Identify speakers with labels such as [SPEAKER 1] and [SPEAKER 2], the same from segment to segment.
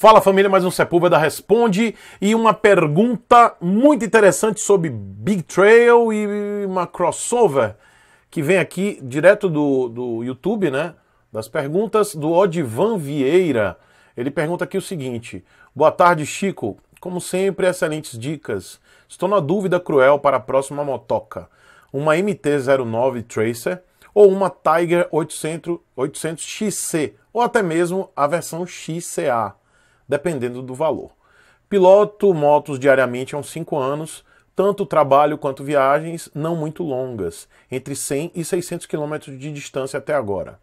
[SPEAKER 1] Fala família, mais um Sepúlveda Responde e uma pergunta muito interessante sobre Big Trail e uma crossover que vem aqui direto do, do YouTube, né? Das perguntas do Odivan Vieira. Ele pergunta aqui o seguinte: Boa tarde, Chico. Como sempre, excelentes dicas. Estou na dúvida cruel para a próxima motoca: uma MT-09 Tracer ou uma Tiger 800, 800 XC, ou até mesmo a versão XCA dependendo do valor. Piloto motos diariamente há uns 5 anos, tanto trabalho quanto viagens não muito longas, entre 100 e 600 km de distância até agora.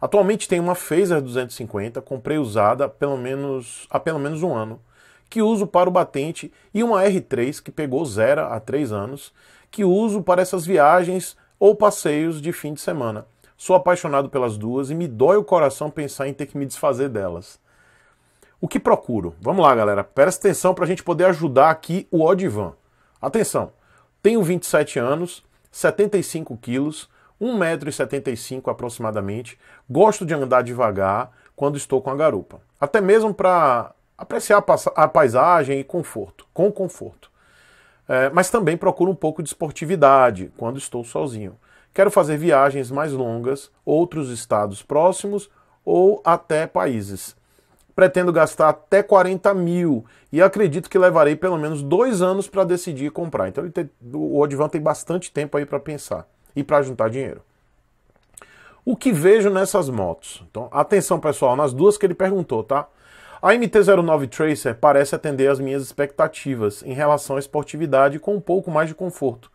[SPEAKER 1] Atualmente tenho uma Phaser 250, comprei usada pelo menos, há pelo menos um ano, que uso para o batente, e uma R3 que pegou zero há três anos, que uso para essas viagens ou passeios de fim de semana. Sou apaixonado pelas duas e me dói o coração pensar em ter que me desfazer delas. O que procuro? Vamos lá, galera. Presta atenção para a gente poder ajudar aqui o Odivan. Atenção, tenho 27 anos, 75 quilos, 1,75m aproximadamente. Gosto de andar devagar quando estou com a garupa. Até mesmo para apreciar a paisagem e conforto, com conforto. É, mas também procuro um pouco de esportividade quando estou sozinho. Quero fazer viagens mais longas, outros estados próximos ou até países. Pretendo gastar até 40 mil e acredito que levarei pelo menos dois anos para decidir comprar. Então ele tem, o Odivan tem bastante tempo aí para pensar e para juntar dinheiro. O que vejo nessas motos? Então, atenção pessoal, nas duas que ele perguntou, tá? A MT-09 Tracer parece atender às minhas expectativas em relação à esportividade com um pouco mais de conforto.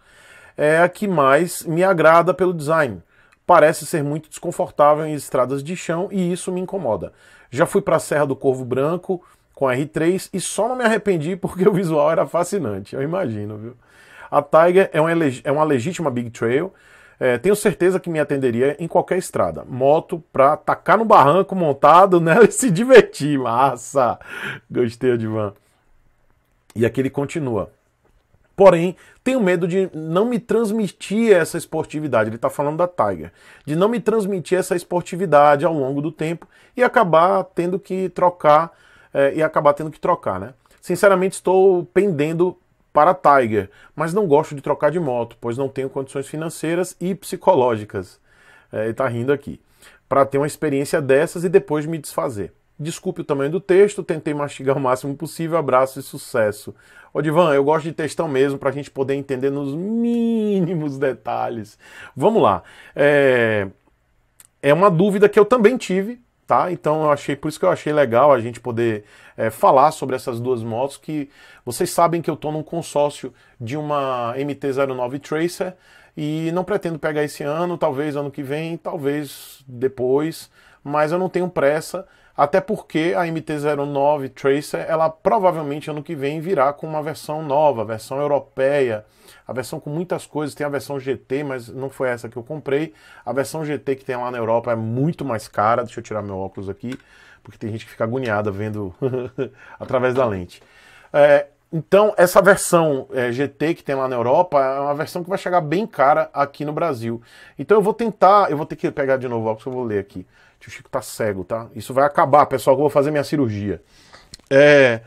[SPEAKER 1] É a que mais me agrada pelo design. Parece ser muito desconfortável em estradas de chão e isso me incomoda. Já fui para a Serra do Corvo Branco com a R3 e só não me arrependi porque o visual era fascinante, eu imagino, viu? A Tiger é uma, é uma legítima Big Trail. É, tenho certeza que me atenderia em qualquer estrada. Moto pra tacar no barranco montado nela né, e se divertir. Massa! Gostei, Edvan. E aqui ele continua. Porém, tenho medo de não me transmitir essa esportividade. Ele está falando da Tiger. De não me transmitir essa esportividade ao longo do tempo e acabar tendo que trocar. É, e acabar tendo que trocar, né? Sinceramente, estou pendendo para a Tiger, mas não gosto de trocar de moto, pois não tenho condições financeiras e psicológicas. É, ele está rindo aqui. Para ter uma experiência dessas e depois me desfazer. Desculpe o tamanho do texto, tentei mastigar o máximo possível. Abraço e sucesso. Ô Divan, eu gosto de textão mesmo para a gente poder entender nos mínimos detalhes. Vamos lá. É... é uma dúvida que eu também tive, tá? Então eu achei, por isso que eu achei legal a gente poder é, falar sobre essas duas motos, que vocês sabem que eu estou num consórcio de uma MT-09 Tracer e não pretendo pegar esse ano, talvez ano que vem, talvez depois, mas eu não tenho pressa até porque a MT-09 Tracer, ela provavelmente ano que vem virá com uma versão nova, versão europeia, a versão com muitas coisas. Tem a versão GT, mas não foi essa que eu comprei. A versão GT que tem lá na Europa é muito mais cara. Deixa eu tirar meu óculos aqui, porque tem gente que fica agoniada vendo através da lente. É, então, essa versão é, GT que tem lá na Europa é uma versão que vai chegar bem cara aqui no Brasil. Então, eu vou tentar, eu vou ter que pegar de novo o óculos, eu vou ler aqui. Tio Chico tá cego, tá? Isso vai acabar, pessoal, que eu vou fazer minha cirurgia. É,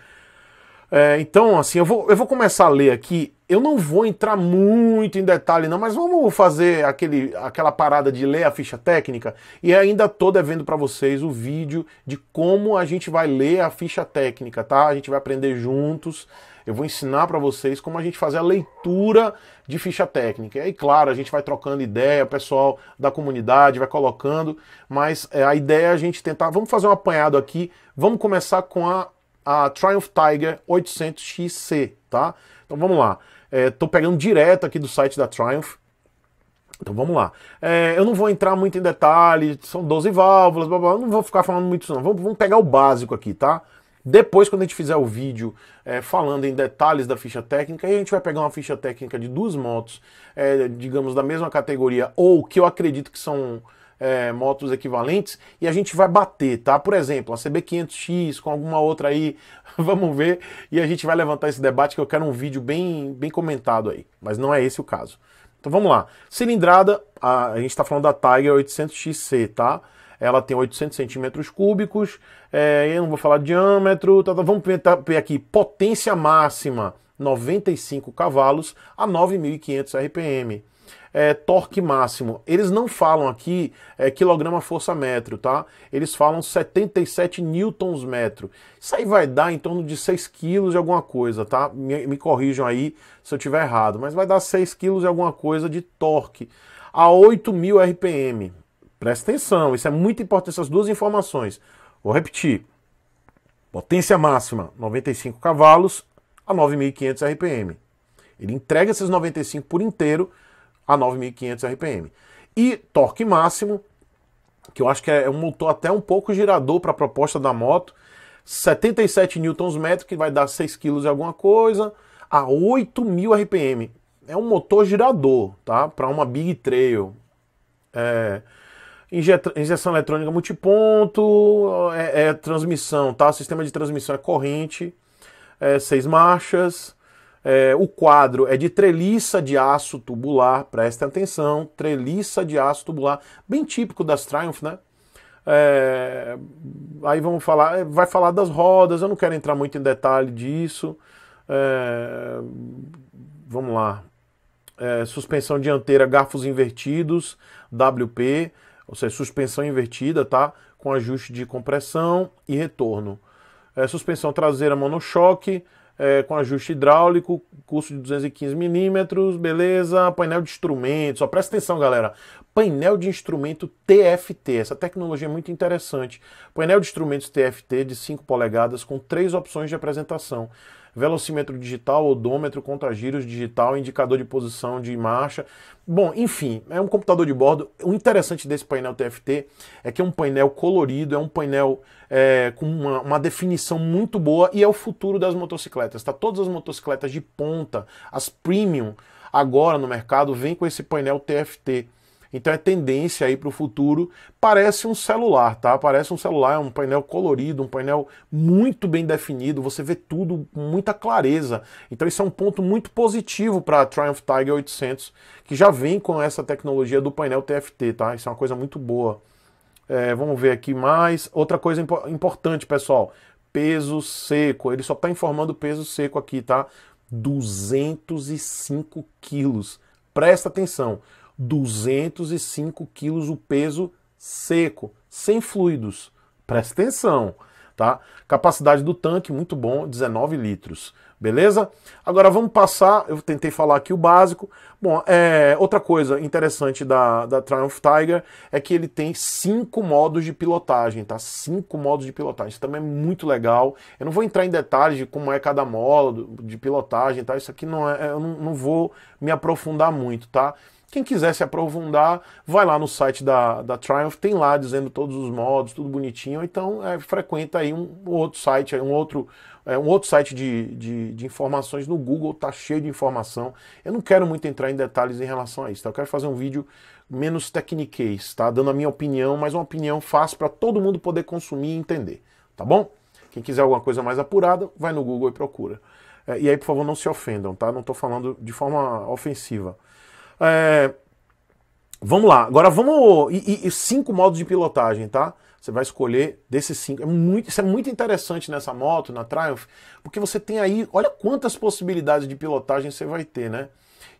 [SPEAKER 1] é, então, assim, eu vou, eu vou começar a ler aqui. Eu não vou entrar muito em detalhe, não, mas vamos fazer aquele, aquela parada de ler a ficha técnica. E ainda tô devendo para vocês o vídeo de como a gente vai ler a ficha técnica, tá? A gente vai aprender juntos. Eu vou ensinar para vocês como a gente fazer a leitura de ficha técnica. E aí, claro, a gente vai trocando ideia, o pessoal da comunidade vai colocando, mas é, a ideia é a gente tentar. Vamos fazer um apanhado aqui. Vamos começar com a, a Triumph Tiger 800XC, tá? Então vamos lá. Estou é, pegando direto aqui do site da Triumph. Então vamos lá. É, eu não vou entrar muito em detalhes, são 12 válvulas, blá blá, não vou ficar falando muito isso não. Vamos, vamos pegar o básico aqui, tá? Depois, quando a gente fizer o vídeo é, falando em detalhes da ficha técnica, a gente vai pegar uma ficha técnica de duas motos, é, digamos, da mesma categoria, ou que eu acredito que são é, motos equivalentes, e a gente vai bater, tá? Por exemplo, a CB500X com alguma outra aí, vamos ver, e a gente vai levantar esse debate que eu quero um vídeo bem, bem comentado aí, mas não é esse o caso. Então vamos lá. Cilindrada, a, a gente está falando da Tiger 800XC, tá? ela tem 800 centímetros cúbicos, é, eu não vou falar diâmetro, tá, tá, vamos ver tá, aqui, potência máxima, 95 cavalos a 9.500 RPM. É, torque máximo. Eles não falam aqui é, quilograma força metro, tá? Eles falam 77 newtons metro. Isso aí vai dar em torno de 6 quilos de alguma coisa, tá? Me, me corrijam aí se eu tiver errado, mas vai dar 6 quilos de alguma coisa de torque a 8.000 RPM. Presta atenção, isso é muito importante, essas duas informações. Vou repetir. Potência máxima, 95 cavalos a 9.500 RPM. Ele entrega esses 95 por inteiro a 9.500 RPM. E torque máximo, que eu acho que é, é um motor até um pouco girador para a proposta da moto, 77 Nm que vai dar 6 kg e alguma coisa, a 8.000 RPM. É um motor girador, tá? Para uma Big Trail. É injeção eletrônica multiponto, é, é transmissão, tá? O sistema de transmissão é corrente, é seis marchas. É, o quadro é de treliça de aço tubular, prestem atenção, treliça de aço tubular, bem típico das Triumph, né? É, aí vamos falar, é, vai falar das rodas, eu não quero entrar muito em detalhe disso. É, vamos lá. É, suspensão dianteira, garfos invertidos, WP ou seja, suspensão invertida, tá? Com ajuste de compressão e retorno. É, suspensão traseira monochoque, é, com ajuste hidráulico, custo de 215 milímetros, beleza. Painel de instrumentos, ó, presta atenção, galera. Painel de instrumento TFT, essa tecnologia é muito interessante. Painel de instrumentos TFT de 5 polegadas com três opções de apresentação velocímetro digital, odômetro, contagiros digital, indicador de posição de marcha. Bom, enfim, é um computador de bordo. O interessante desse painel TFT é que é um painel colorido, é um painel é, com uma, uma, definição muito boa e é o futuro das motocicletas. Tá? Todas as motocicletas de ponta, as premium, agora no mercado, vêm com esse painel TFT. Então é tendência aí para o futuro. Parece um celular, tá? Parece um celular, é um painel colorido, um painel muito bem definido, você vê tudo com muita clareza. Então isso é um ponto muito positivo para a Triumph Tiger 800, que já vem com essa tecnologia do painel TFT, tá? Isso é uma coisa muito boa. É, vamos ver aqui mais. Outra coisa importante, pessoal. Peso seco. Ele só está informando peso seco aqui, tá? 205 quilos. Presta atenção. 205 quilos o peso seco, sem fluidos. Presta atenção, tá? Capacidade do tanque, muito bom, 19 litros. Beleza? Agora vamos passar, eu tentei falar aqui o básico. Bom, é, outra coisa interessante da, da Triumph Tiger é que ele tem cinco modos de pilotagem, tá? Cinco modos de pilotagem, isso também é muito legal. Eu não vou entrar em detalhes de como é cada modo de pilotagem, tá? Isso aqui não é, eu não, não vou me aprofundar muito, tá? Quem quiser se aprofundar, vai lá no site da, da Triumph, tem lá dizendo todos os modos, tudo bonitinho. Então, é, frequenta aí um outro site, um outro, é, um outro site de, de, de, informações no Google, tá cheio de informação. Eu não quero muito entrar em detalhes em relação a isso, tá? Eu quero fazer um vídeo menos techniquez, tá? Dando a minha opinião, mas uma opinião fácil para todo mundo poder consumir e entender, tá bom? Quem quiser alguma coisa mais apurada, vai no Google e procura. É, e aí, por favor, não se ofendam, tá? Não estou falando de forma ofensiva. É, vamos lá, agora vamos. E, e, cinco modos de pilotagem, tá? Você vai escolher desses cinco. É muito, isso é muito interessante nessa moto, na Triumph, porque você tem aí, olha quantas possibilidades de pilotagem você vai ter, né?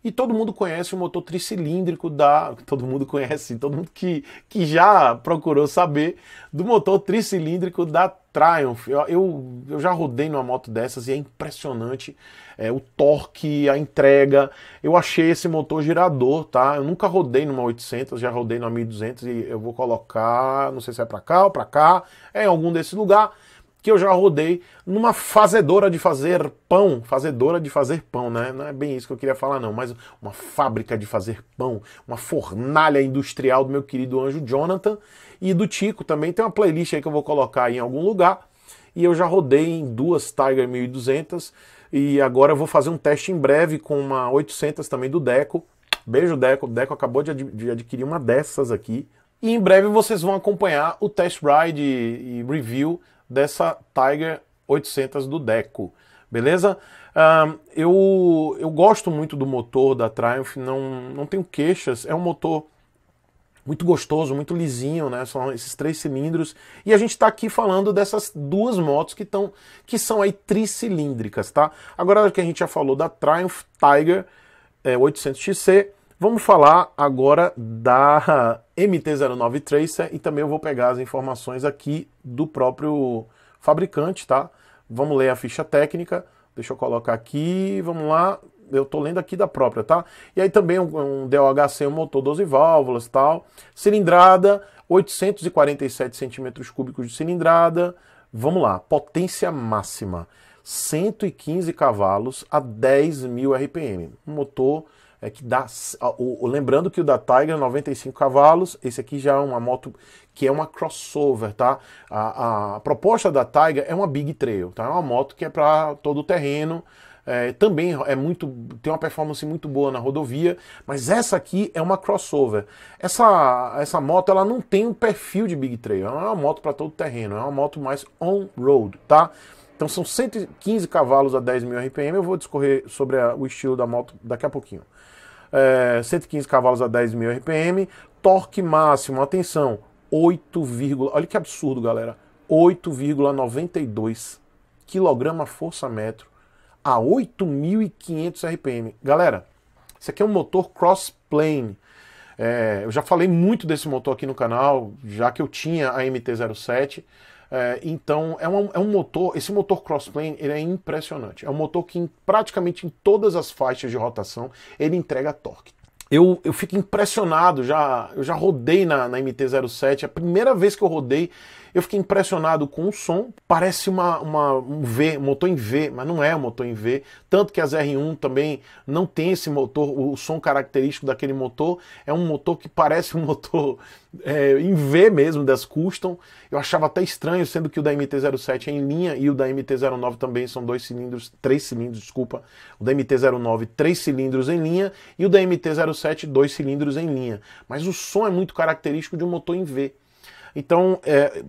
[SPEAKER 1] E todo mundo conhece o motor tricilíndrico da. Todo mundo conhece, todo mundo que, que já procurou saber do motor tricilíndrico da Triumph, eu, eu, eu, já rodei numa moto dessas e é impressionante é, o torque, a entrega. Eu achei esse motor girador, tá? Eu nunca rodei numa 800, já rodei numa 1200 e eu vou colocar, não sei se é para cá ou para cá, é em algum desse lugar que eu já rodei numa fazedora de fazer pão, fazedora de fazer pão, né? Não é bem isso que eu queria falar não, mas uma fábrica de fazer pão, uma fornalha industrial do meu querido anjo Jonathan e do Tico também. Tem uma playlist aí que eu vou colocar em algum lugar. E eu já rodei em duas Tiger 1200 e agora eu vou fazer um teste em breve com uma 800 também do Deco. Beijo Deco, o Deco acabou de, ad de adquirir uma dessas aqui. E em breve vocês vão acompanhar o test ride e, e review dessa Tiger 800 do Deco, beleza? Um, ah, eu, eu gosto muito do motor da Triumph, não, não tenho queixas, é um motor muito gostoso, muito lisinho, né? São esses três cilindros. E a gente está aqui falando dessas duas motos que, tão, que são aí tricilíndricas, tá? Agora que a gente já falou da Triumph Tiger é, 800 XC, vamos falar agora da MT-09 Tracer e também eu vou pegar as informações aqui do próprio fabricante, tá? Vamos ler a ficha técnica, deixa eu colocar aqui, vamos lá, eu tô lendo aqui da própria, tá? E aí também um, um DOHC, um motor 12 válvulas tal, cilindrada, 847 centímetros cúbicos de cilindrada, vamos lá, potência máxima, 115 cavalos a 10.000 RPM, motor é que dá. O, o, lembrando que o da Tiger 95 é cavalos, esse aqui já é uma moto que é uma crossover, tá? A, a proposta da Tiger é uma Big Trail, tá? É uma moto que é para todo o terreno. É, também é muito tem uma performance muito boa na rodovia, mas essa aqui é uma crossover. Essa essa moto ela não tem um perfil de big trail, ela não é uma moto para todo terreno, é uma moto mais on road, tá? Então são 115 cavalos a 10 mil RPM. Eu vou discorrer sobre a, o estilo da moto daqui a pouquinho é, 115 cavalos a 10.000 RPM, torque máximo, atenção, 8, olha que absurdo, galera, 8,92 quilograma força metro a 8.500 RPM. Galera, isso aqui é um motor crossplane. É, eu já falei muito desse motor aqui no canal, já que eu tinha a MT-07. É, então, é um, é um motor, esse motor crossplane ele é impressionante. É um motor que em, praticamente em todas as faixas de rotação ele entrega torque. Eu, eu fico impressionado, já, eu já rodei na, na MT-07, é a primeira vez que eu rodei, eu fiquei impressionado com o som. Parece uma, uma, um V, motor em V, mas não é um motor em V. Tanto que as R1 também não tem esse motor, o som característico daquele motor. É um motor que parece um motor é, em V mesmo, das custom. Eu achava até estranho, sendo que o da MT-07 é em linha e o da MT-09 também são dois cilindros, três cilindros, desculpa. O da MT-09, três cilindros em linha e o da MT-07, dois cilindros em linha. Mas o som é muito característico de um motor em V. Então, é,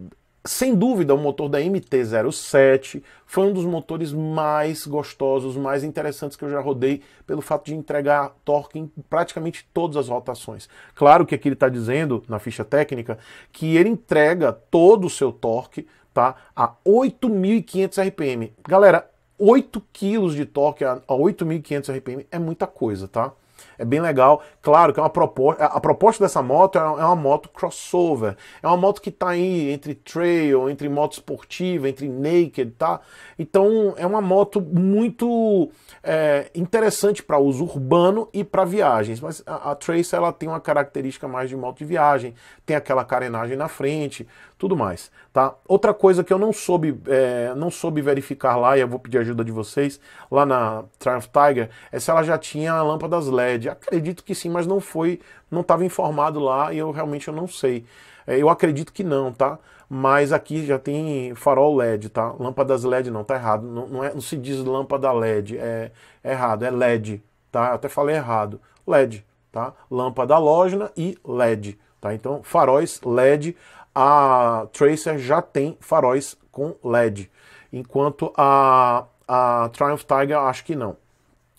[SPEAKER 1] sem dúvida, o motor da MT-07 foi um dos motores mais gostosos, mais interessantes que eu já rodei, pelo fato de entregar torque em praticamente todas as rotações. Claro que aqui ele está dizendo, na ficha técnica, que ele entrega todo o seu torque tá, a 8.500 RPM. Galera, 8 kg de torque a 8.500 RPM é muita coisa, tá? é bem legal. Claro que é uma proposta, a proposta dessa moto é, é uma moto crossover, é uma moto que está aí entre trail, entre moto esportiva, entre naked, tá? Então é uma moto muito é, interessante para uso urbano e para viagens, mas a, a Trace ela tem uma característica mais de moto de viagem, tem aquela carenagem na frente, tudo mais, tá? Outra coisa que eu não soube, é, não soube verificar lá e eu vou pedir ajuda de vocês lá na Triumph Tiger é se ela já tinha lâmpadas LED. Acredito que sim, mas não foi, não estava informado lá e eu realmente eu não sei. É, eu acredito que não, tá? Mas aqui já tem farol LED, tá? Lâmpadas LED não, tá errado. Não, não, é, não se diz lâmpada LED, é, é errado, é LED, tá? Eu até falei errado. LED, tá? Lâmpada halógena e LED, tá? Então, faróis LED, a Tracer já tem faróis com LED, enquanto a, a Triumph Tiger acho que não.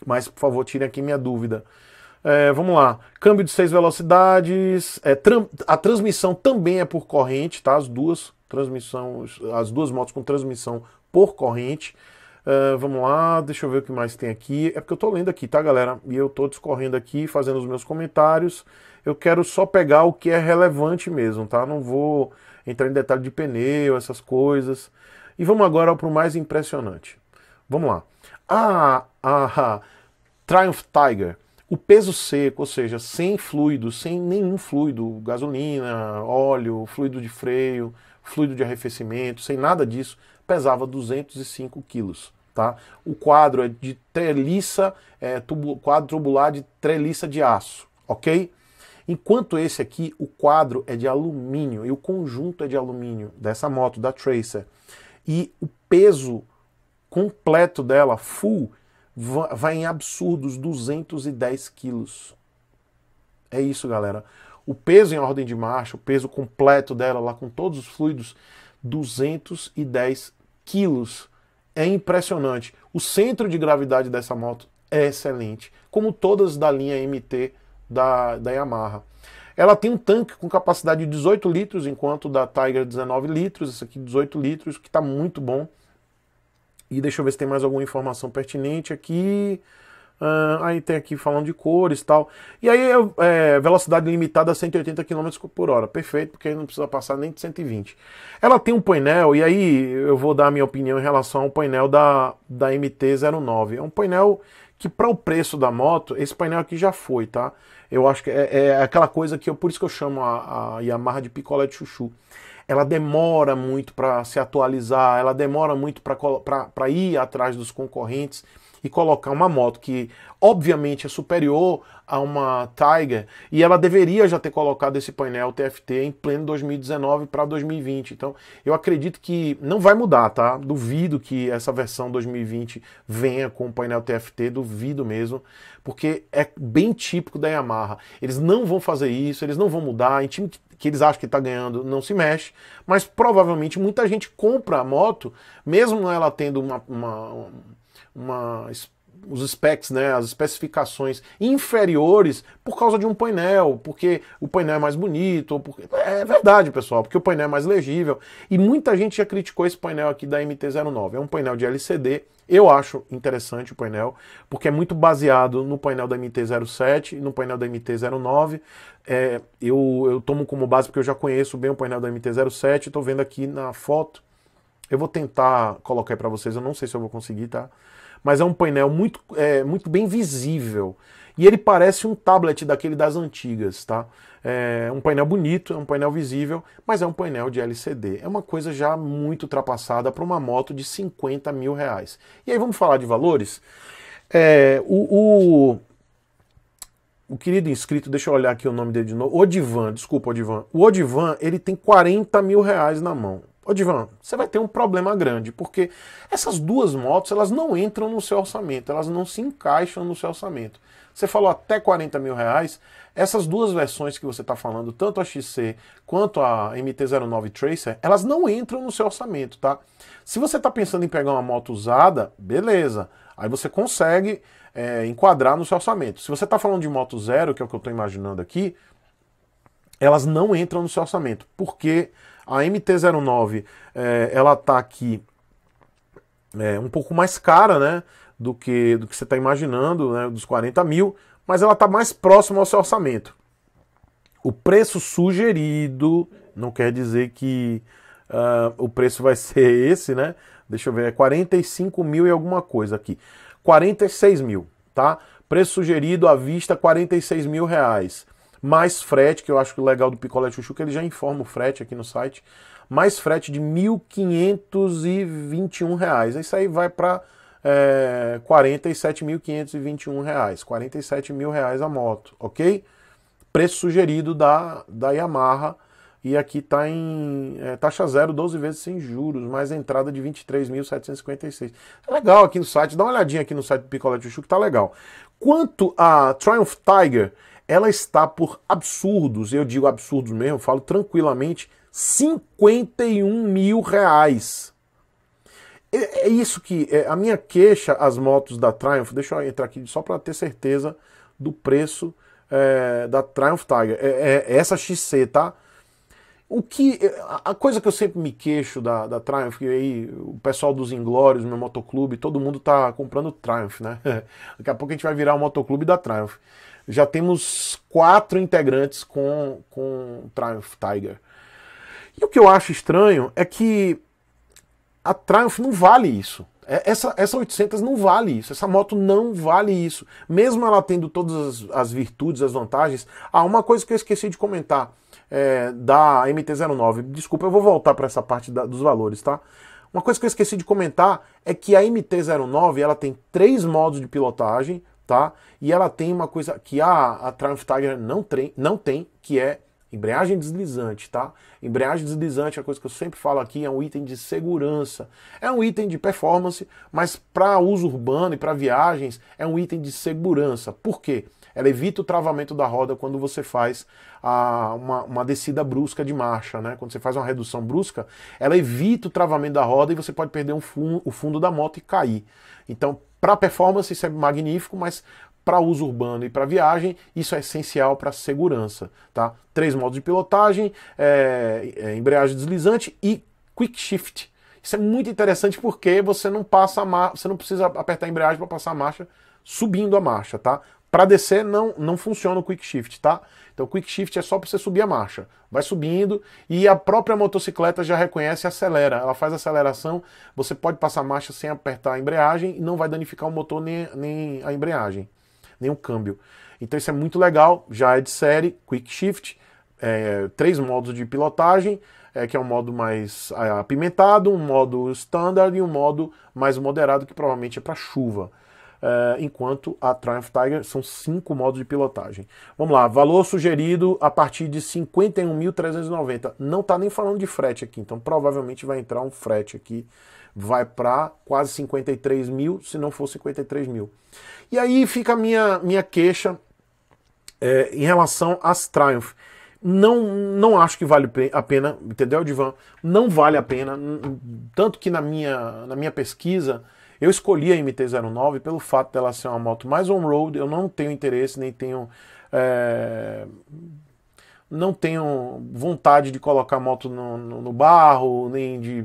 [SPEAKER 1] Mas, por favor, tirem aqui minha dúvida. É, vamos lá. Câmbio de seis velocidades. É, tram, a transmissão também é por corrente, tá? As duas transmissões as duas motos com transmissão por corrente. É, vamos lá, deixa eu ver o que mais tem aqui. É porque eu tô lendo aqui, tá, galera? E eu tô discorrendo aqui, fazendo os meus comentários. Eu quero só pegar o que é relevante mesmo, tá? Não vou entrar em detalhe de pneu, essas coisas. E vamos agora para o mais impressionante. Vamos lá. a, ah, a ah, Triumph Tiger o peso seco, ou seja, sem fluido, sem nenhum fluido, gasolina, óleo, fluido de freio, fluido de arrefecimento, sem nada disso, pesava 205 quilos. Tá? O quadro é de treliça, é, tubo, quadro tubular de treliça de aço, ok? Enquanto esse aqui, o quadro é de alumínio e o conjunto é de alumínio dessa moto, da Tracer. E o peso completo dela, full, vai em absurdos 210 quilos. É isso, galera. O peso em ordem de marcha, o peso completo dela, lá com todos os fluidos, 210 quilos. É impressionante. O centro de gravidade dessa moto é excelente, como todas da linha MT da, da Yamaha. Ela tem um tanque com capacidade de 18 litros, enquanto da Tiger 19 litros, esse aqui 18 litros, que está muito bom. E deixa eu ver se tem mais alguma informação pertinente aqui. Uh, aí tem aqui falando de cores e tal. E aí é, velocidade limitada a 180 km por hora. Perfeito, porque aí não precisa passar nem de 120. Ela tem um painel, e aí eu vou dar a minha opinião em relação ao painel da, da MT-09. É um painel que para o preço da moto, esse painel aqui já foi, tá? Eu acho que é, é aquela coisa que eu, por isso que eu chamo a, a Yamaha de picolé de chuchu ela demora muito para se atualizar, ela demora muito para ir atrás dos concorrentes e colocar uma moto que obviamente é superior a uma Tiger e ela deveria já ter colocado esse painel TFT em pleno 2019 para 2020. Então, eu acredito que não vai mudar, tá? Duvido que essa versão 2020 venha com o painel TFT, duvido mesmo, porque é bem típico da Yamaha. Eles não vão fazer isso, eles não vão mudar. Em time que que eles acham que está ganhando não se mexe, mas provavelmente muita gente compra a moto, mesmo ela tendo uma, uma, uma os specs, né, as especificações inferiores por causa de um painel, porque o painel é mais bonito, porque... é verdade, pessoal, porque o painel é mais legível. E muita gente já criticou esse painel aqui da MT-09. É um painel de LCD. Eu acho interessante o painel, porque é muito baseado no painel da MT-07 e no painel da MT-09. É, eu, eu tomo como base porque eu já conheço bem o painel da MT-07, estou vendo aqui na foto. Eu vou tentar colocar para vocês, eu não sei se eu vou conseguir, tá? mas é um painel muito, é, muito bem visível. E ele parece um tablet daquele das antigas, tá? É um painel bonito, é um painel visível, mas é um painel de LCD. É uma coisa já muito ultrapassada para uma moto de 50 mil reais. E aí vamos falar de valores? É, o, o, o, querido inscrito, deixa eu olhar aqui o nome dele de novo, Odivan, desculpa Odivan. O Odivan, ele tem 40 mil reais na mão. Ô Divan, você vai ter um problema grande, porque essas duas motos elas não entram no seu orçamento, elas não se encaixam no seu orçamento. Você falou até 40 mil reais, essas duas versões que você está falando, tanto a XC quanto a MT-09 Tracer, elas não entram no seu orçamento, tá? Se você está pensando em pegar uma moto usada, beleza, aí você consegue é, enquadrar no seu orçamento. Se você está falando de moto zero, que é o que eu estou imaginando aqui, elas não entram no seu orçamento, porque... quê? A MT-09, é, ela tá aqui é, um pouco mais cara, né? Do que, do que você está imaginando, né, dos 40 mil, mas ela está mais próxima ao seu orçamento. O preço sugerido não quer dizer que uh, o preço vai ser esse, né? Deixa eu ver, é 45 mil e alguma coisa aqui. 46 mil, tá? Preço sugerido à vista, 46 mil reais mais frete, que eu acho que o legal do picolé chuchu, que ele já informa o frete aqui no site, mais frete de R$ 1.521. Isso aí vai para é, R$ 47.521, R$ 47.000 mil reais a moto, ok? Preço sugerido da, da Yamaha, e aqui está em é, taxa zero, 12 vezes sem juros, mais entrada de 23.756. É tá legal aqui no site, dá uma olhadinha aqui no site do Picolé Chuchu que tá legal. Quanto a Triumph Tiger, ela está por absurdos, eu digo absurdos mesmo, falo tranquilamente, 51 mil reais. É, é, isso que é, a minha queixa às motos da Triumph, deixa eu entrar aqui só para ter certeza do preço é, da Triumph Tiger, é, é, é essa XC, tá? O que, a coisa que eu sempre me queixo da, da Triumph, e aí o pessoal dos Inglórios, meu motoclube, todo mundo tá comprando Triumph, né? Daqui a pouco a gente vai virar o motoclube da Triumph já temos quatro integrantes com, com Triumph Tiger. E o que eu acho estranho é que a Triumph não vale isso. É, essa, essa 800 não vale isso, essa moto não vale isso. Mesmo ela tendo todas as, as virtudes, as vantagens. Ah, uma coisa que eu esqueci de comentar é, da MT-09. Desculpa, eu vou voltar para essa parte da, dos valores, tá? Uma coisa que eu esqueci de comentar é que a MT-09 ela tem três modos de pilotagem, tá? E ela tem uma coisa que a, a Triumph Tiger não, tem, não tem, que é embreagem deslizante, tá? Embreagem deslizante é a coisa que eu sempre falo aqui, é um item de segurança. É um item de performance, mas para uso urbano e para viagens é um item de segurança. Por quê? Ela evita o travamento da roda quando você faz a, uma, uma descida brusca de marcha, né? Quando você faz uma redução brusca, ela evita o travamento da roda e você pode perder um o fundo da moto e cair. Então, para performance isso é magnífico, mas para uso urbano e para viagem, isso é essencial para segurança. Tá? Três modos de pilotagem, é, é, embreagem deslizante e quick shift. Isso é muito interessante porque você não passa você não precisa apertar a embreagem para passar a marcha subindo a marcha, tá? Para descer não, não funciona o quick shift, tá? Então o quick shift é só para você subir a marcha. Vai subindo e a própria motocicleta já reconhece e acelera. Ela faz aceleração, você pode passar a marcha sem apertar a embreagem e não vai danificar o motor nem, nem a embreagem, nem o câmbio. Então isso é muito legal, já é de série, quick shift, é, três modos de pilotagem, é, que é um modo mais é, apimentado, um modo standard e um modo mais moderado, que provavelmente é para chuva. Eh, enquanto a Triumph Tiger são cinco modos de pilotagem. Vamos lá, valor sugerido a partir de 51.390. Não está nem falando de frete aqui, então provavelmente vai entrar um frete aqui. Vai para quase 53 mil, se não for 53 mil. E aí fica a minha, minha queixa é, em relação às Triumph não, não acho que vale a pena, entendeu, Divan? Não vale a pena. Tanto que na minha, na minha pesquisa, eu escolhi a MT-09 pelo fato dela ser uma moto mais on-road, eu não tenho interesse, nem tenho. É, não tenho vontade de colocar a moto no, no, no, barro, nem de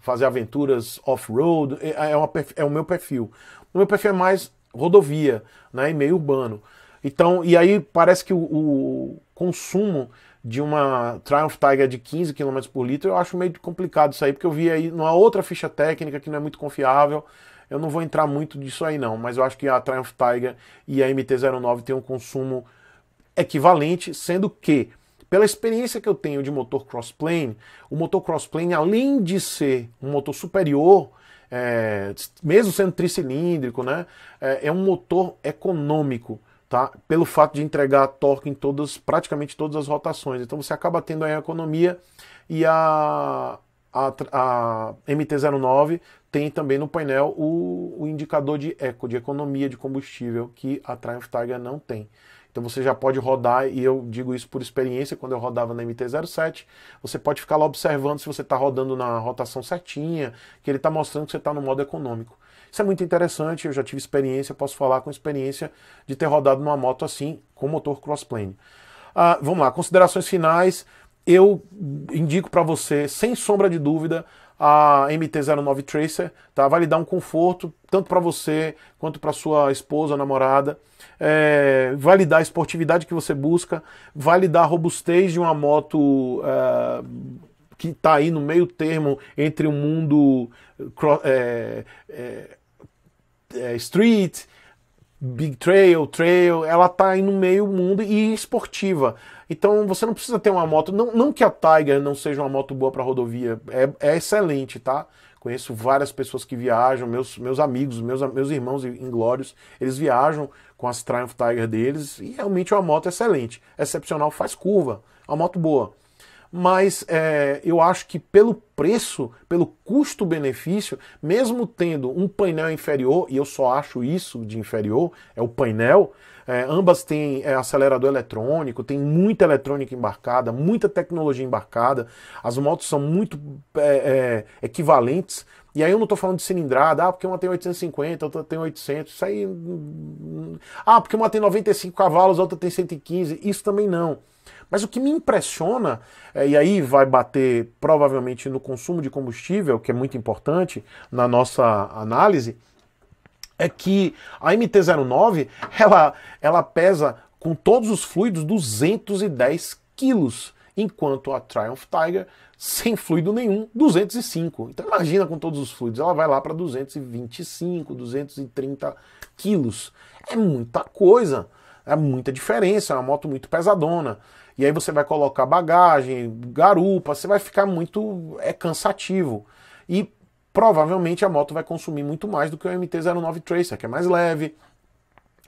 [SPEAKER 1] fazer aventuras off-road, é, é, é o meu perfil. O meu perfil é mais rodovia né, e meio urbano. Então, e aí parece que o, o consumo de uma Triumph Tiger de 15 km por litro, eu acho meio complicado isso aí, porque eu vi aí numa outra ficha técnica que não é muito confiável. Eu não vou entrar muito disso aí não, mas eu acho que a Triumph Tiger e a MT-09 têm um consumo equivalente, sendo que, pela experiência que eu tenho de motor crossplane, o motor crossplane, além de ser um motor superior, é, mesmo sendo tricilíndrico, né, é, é um motor econômico tá? pelo fato de entregar torque em todas, praticamente todas as rotações. Então você acaba tendo aí a economia e a, a, a MT-09 tem também no painel o, o, indicador de eco, de economia de combustível, que a Triumph Tiger não tem. Então você já pode rodar, e eu digo isso por experiência, quando eu rodava na MT-07, você pode ficar lá observando se você está rodando na rotação certinha, que ele está mostrando que você está no modo econômico. Isso é muito interessante, eu já tive experiência, posso falar com experiência de ter rodado numa moto assim, com motor crossplane. Ah, vamos lá, considerações finais. Eu indico para você, sem sombra de dúvida, a MT-09 Tracer, tá? Vai lhe dar um conforto tanto para você quanto para sua esposa, namorada. É, vai lhe dar a esportividade que você busca, vai lhe dar a robustez de uma moto é, que está aí no meio termo entre o mundo é, é é, street, big trail, trail, ela tá aí no meio mundo e esportiva. Então você não precisa ter uma moto, não, não que a Tiger não seja uma moto boa para rodovia, é, é, excelente, tá? Conheço várias pessoas que viajam, meus, meus amigos, meus, meus irmãos inglórios, eles viajam com as Triumph Tiger deles e realmente é uma moto excelente, excepcional, faz curva, é uma moto boa mas é, eu acho que pelo preço, pelo custo-benefício, mesmo tendo um painel inferior, e eu só acho isso de inferior, é o painel, é, ambas têm é, acelerador eletrônico, tem muita eletrônica embarcada, muita tecnologia embarcada, as motos são muito é, é, equivalentes, e aí eu não estou falando de cilindrada, ah, porque uma tem 850, outra tem 800, isso aí... Hum, hum, ah, porque uma tem 95 cavalos, outra tem 115, isso também não. Mas o que me impressiona, é, e aí vai bater provavelmente no consumo de combustível, que é muito importante na nossa análise, é que a MT-09 ela, ela pesa com todos os fluidos 210 quilos, enquanto a Triumph Tiger sem fluido nenhum 205. Então imagina com todos os fluidos, ela vai lá para 225, 230 quilos. É muita coisa, é muita diferença, é uma moto muito pesadona. E aí você vai colocar bagagem, garupa, você vai ficar muito. é cansativo. E provavelmente a moto vai consumir muito mais do que o MT-09 Tracer, que é mais leve,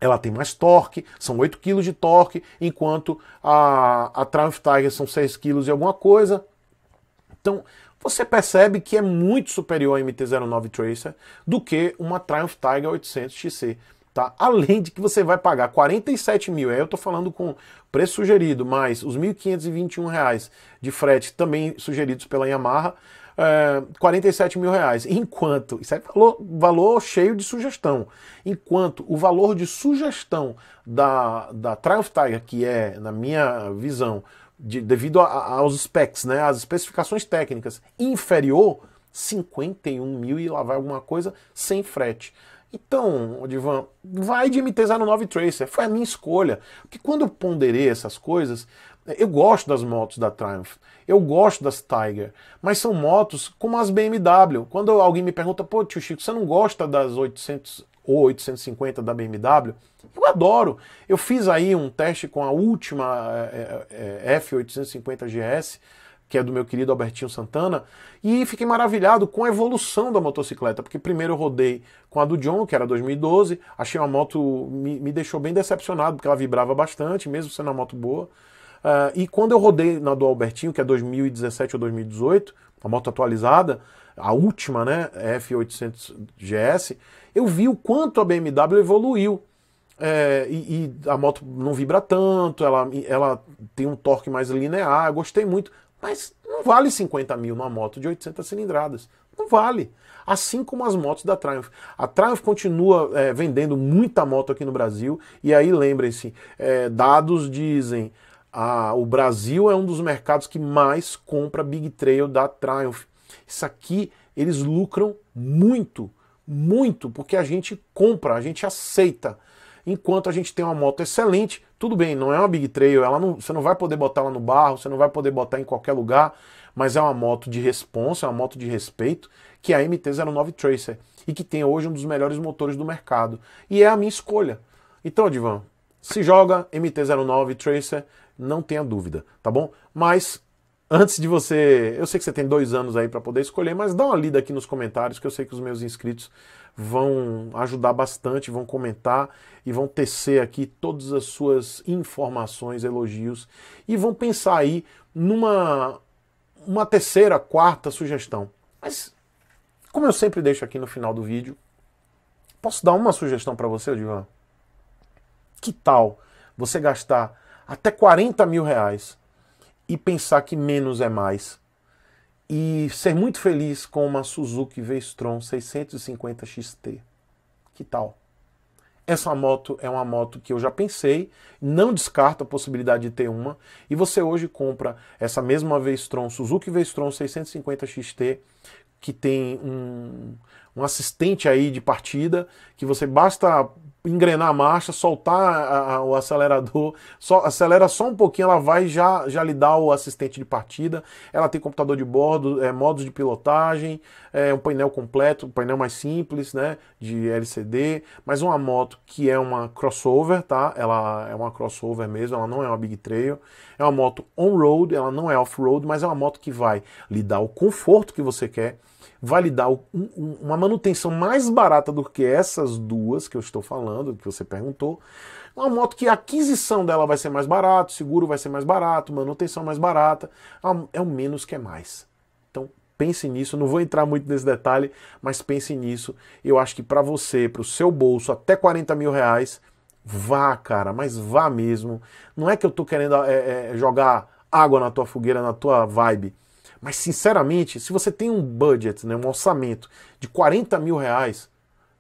[SPEAKER 1] ela tem mais torque, são 8 kg de torque, enquanto a, a Triumph Tiger são 6 kg e alguma coisa. Então, você percebe que é muito superior a MT-09 Tracer do que uma Triumph Tiger 800 XC. Tá? Além de que você vai pagar 47 mil, aí eu estou falando com preço sugerido, mais os 1.521 reais de frete também sugeridos pela Yamaha, é, eh, 47 mil reais. Enquanto, isso é valor, valor cheio de sugestão, enquanto o valor de sugestão da, da Triumph Tiger, que é, na minha visão, de, devido a, a, aos specs, né, às especificações técnicas, inferior, 51 mil e lá vai alguma coisa sem frete. Então, Divan, vai de MT-09 Tracer. Foi a minha escolha. Porque quando eu ponderei essas coisas, eu gosto das motos da Triumph, eu gosto das Tiger, mas são motos como as BMW. Quando alguém me pergunta, pô, tio Chico, você não gosta das 800 ou 850 da BMW? Eu adoro. Eu fiz aí um teste com a última eh, eh, eh, F850 GS que é do meu querido Albertinho Santana, e fiquei maravilhado com a evolução da motocicleta, porque primeiro eu rodei com a do John, que era 2012, achei uma moto, me, me deixou bem decepcionado, porque ela vibrava bastante, mesmo sendo uma moto boa. Uh, e quando eu rodei na do Albertinho, que é 2017 ou 2018, a moto atualizada, a última, né, F800 GS, eu vi o quanto a BMW evoluiu. É, e, e, a moto não vibra tanto, ela, ela tem um torque mais linear, gostei muito. Mas não vale 50 mil numa moto de 800 cilindradas. Não vale. Assim como as motos da Triumph. A Triumph continua é, vendendo muita moto aqui no Brasil. E aí lembrem-se, é, dados dizem que o Brasil é um dos mercados que mais compra Big Trail da Triumph. Isso aqui eles lucram muito, muito, porque a gente compra, a gente aceita. Enquanto a gente tem uma moto excelente, tudo bem, não é uma Big Trail, ela não, você não vai poder botar ela no barro, você não vai poder botar em qualquer lugar, mas é uma moto de responsa, é uma moto de respeito, que é a MT-09 Tracer, e que tem hoje um dos melhores motores do mercado. E é a minha escolha. Então, Divan, se joga MT-09 Tracer, não tenha dúvida, tá bom? Mas antes de você, eu sei que você tem dois anos aí para poder escolher, mas dá uma lida aqui nos comentários que eu sei que os meus inscritos vão ajudar bastante, vão comentar e vão tecer aqui todas as suas informações, elogios e vão pensar aí numa uma terceira, quarta sugestão. Mas como eu sempre deixo aqui no final do vídeo, posso dar uma sugestão para você, Divan? Que tal você gastar até 40 mil reais e pensar que menos é mais? e ser muito feliz com uma Suzuki V-Strom 650 XT. Que tal? Essa moto é uma moto que eu já pensei, não descarto a possibilidade de ter uma, e você hoje compra essa mesma V-Strom, Suzuki V-Strom 650 XT, que tem um, um assistente aí de partida, que você basta engrenar a marcha, soltar a, a, o acelerador, só, acelera só um pouquinho, ela vai já, já lhe dá o assistente de partida. Ela tem computador de bordo, é, modos de pilotagem, é, um painel completo, um painel mais simples, né, de LCD. Mas uma moto que é uma crossover, tá? Ela é uma crossover mesmo, ela não é uma big trail. É uma moto on-road, ela não é off-road, mas é uma moto que vai lhe dar o conforto que você quer validar um, um, uma manutenção mais barata do que essas duas que eu estou falando, que você perguntou. Uma moto que a aquisição dela vai ser mais barato, seguro vai ser mais barato, manutenção mais barata, é o menos que é mais. Então pense nisso, não vou entrar muito nesse detalhe, mas pense nisso. Eu acho que para você, para o seu bolso, até 40 mil reais, vá, cara, mas vá mesmo. Não é que eu estou querendo é, é, jogar água na tua fogueira, na tua vibe mas, sinceramente, se você tem um budget, né, um orçamento de 40 mil reais,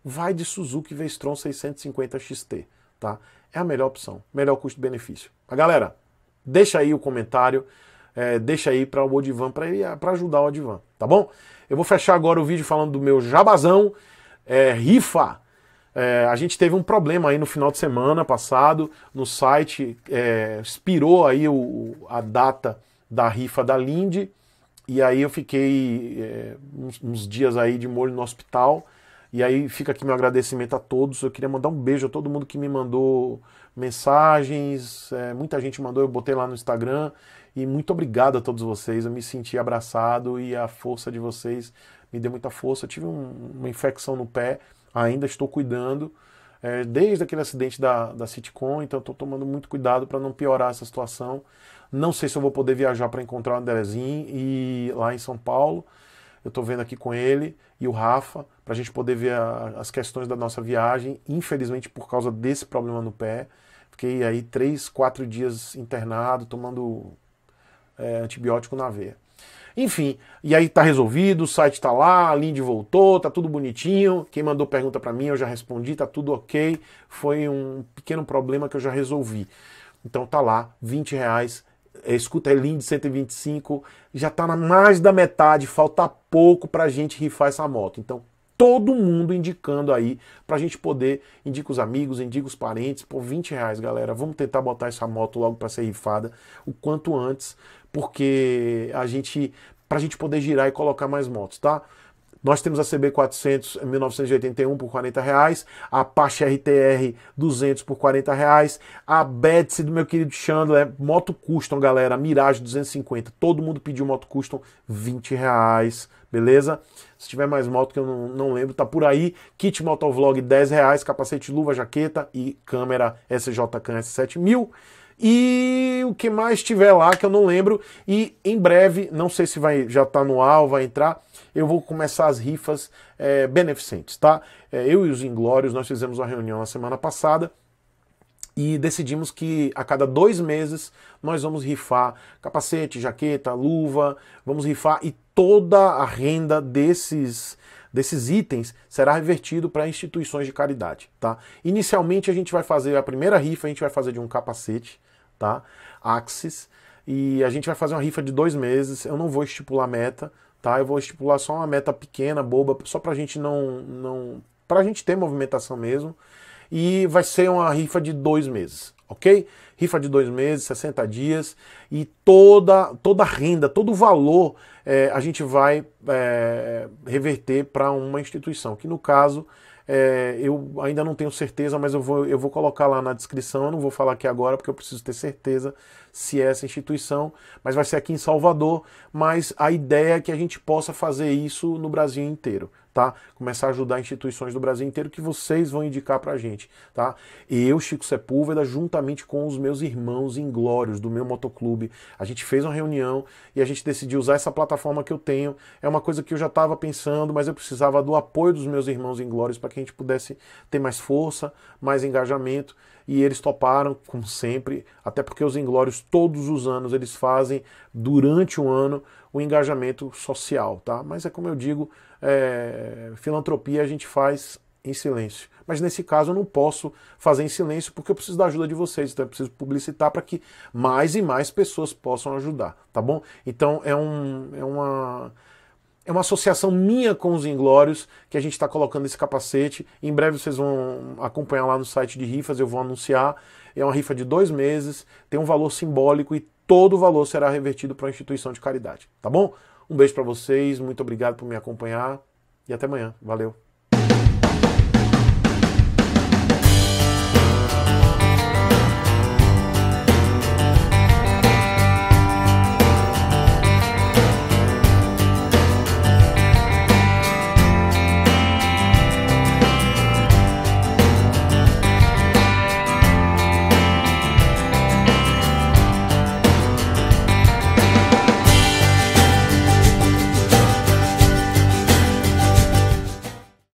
[SPEAKER 1] vai de Suzuki V-Strom 650 XT, tá? É a melhor opção, melhor custo-benefício. a galera, deixa aí o comentário, é, deixa aí para o Odivan, para ajudar o Odivan, tá bom? Eu vou fechar agora o vídeo falando do meu jabazão, é, rifa. É, a gente teve um problema aí no final de semana passado no site, é, expirou aí o, a data da rifa da Lindy e aí eu fiquei é, uns, uns, dias aí de molho no hospital. E aí fica aqui meu agradecimento a todos. Eu queria mandar um beijo a todo mundo que me mandou mensagens. É, muita gente mandou, eu botei lá no Instagram. E muito obrigado a todos vocês. Eu me senti abraçado e a força de vocês me deu muita força. Eu tive um, uma infecção no pé, ainda estou cuidando. É, desde aquele acidente da, da Citcom, então estou tomando muito cuidado para não piorar essa situação. Não sei se eu vou poder viajar para encontrar o Andrezinho e lá em São Paulo. Eu estou vendo aqui com ele e o Rafa para a gente poder ver a, as questões da nossa viagem. Infelizmente, por causa desse problema no pé, fiquei aí três, quatro dias internado tomando é, antibiótico na veia. Enfim, e aí tá resolvido, o site tá lá, a Lindy voltou, tá tudo bonitinho. Quem mandou pergunta para mim, eu já respondi, tá tudo ok. Foi um pequeno problema que eu já resolvi. Então tá lá, 20 reais é, escuta Elinde 125, já está na mais da metade, falta pouco para a gente rifar essa moto. Então, todo mundo indicando aí, para a gente poder, indica os amigos, indica os parentes, por 20 reais, galera, vamos tentar botar essa moto logo para ser rifada, o quanto antes, porque a gente, para a gente poder girar e colocar mais motos, tá? Nós temos a CB400 1981 eh, por 40 reais, a Apache RTR 200 por 40 reais, a Betsy do meu querido Chandler, moto custom, galera, Mirage 250. Todo mundo pediu moto custom, 20 reais, beleza? Se tiver mais moto que eu não, não lembro, tá por aí. Kit Motovlog 10 reais, capacete, luva, jaqueta e câmera SJ Can S7000. E o que mais tiver lá que eu não lembro. E em breve, não sei se vai já tá no ar ou vai entrar, eu vou começar as rifas é, beneficentes, tá? É, eu e os Inglórios, nós fizemos uma reunião na semana passada e decidimos que a cada dois meses nós vamos rifar capacete, jaqueta, luva, vamos rifar e toda a renda desses desses itens será revertido para instituições de caridade, tá? Inicialmente a gente vai fazer a primeira rifa, a gente vai fazer de um capacete, tá? Axis. E a gente vai fazer uma rifa de dois meses. Eu não vou estipular meta, tá? Eu vou estipular só uma meta pequena, boba, só pra gente não. não pra gente ter movimentação mesmo. E vai ser uma rifa de dois meses, ok? Rifa de dois meses, 60 dias. E toda, toda renda, todo o valor é, a gente vai é, reverter para uma instituição, que no caso é, eu ainda não tenho certeza, mas eu vou, eu vou colocar lá na descrição. Eu não vou falar aqui agora, porque eu preciso ter certeza se é essa instituição. Mas vai ser aqui em Salvador. Mas a ideia é que a gente possa fazer isso no Brasil inteiro tá? Começar a ajudar instituições do Brasil inteiro que vocês vão indicar pra gente, tá? Eu, Chico Sepúlveda, juntamente com os meus irmãos inglórios do meu motoclube, a gente fez uma reunião e a gente decidiu usar essa plataforma que eu tenho. É uma coisa que eu já estava pensando, mas eu precisava do apoio dos meus irmãos inglórios para que a gente pudesse ter mais força, mais engajamento e eles toparam, como sempre, até porque os Inglórios, todos os anos, eles fazem, durante o ano, o engajamento social, tá? Mas é como eu digo, é, filantropia a gente faz em silêncio. Mas nesse caso eu não posso fazer em silêncio porque eu preciso da ajuda de vocês, então eu preciso publicitar para que mais e mais pessoas possam ajudar, tá bom? Então é, um, é uma é uma associação minha com os Inglórios que a gente está colocando esse capacete. Em breve vocês vão acompanhar lá no site de rifas, eu vou anunciar. É uma rifa de dois meses, tem um valor simbólico e todo o valor será revertido para a instituição de caridade, tá bom? Um beijo para vocês, muito obrigado por me acompanhar e até amanhã. Valeu.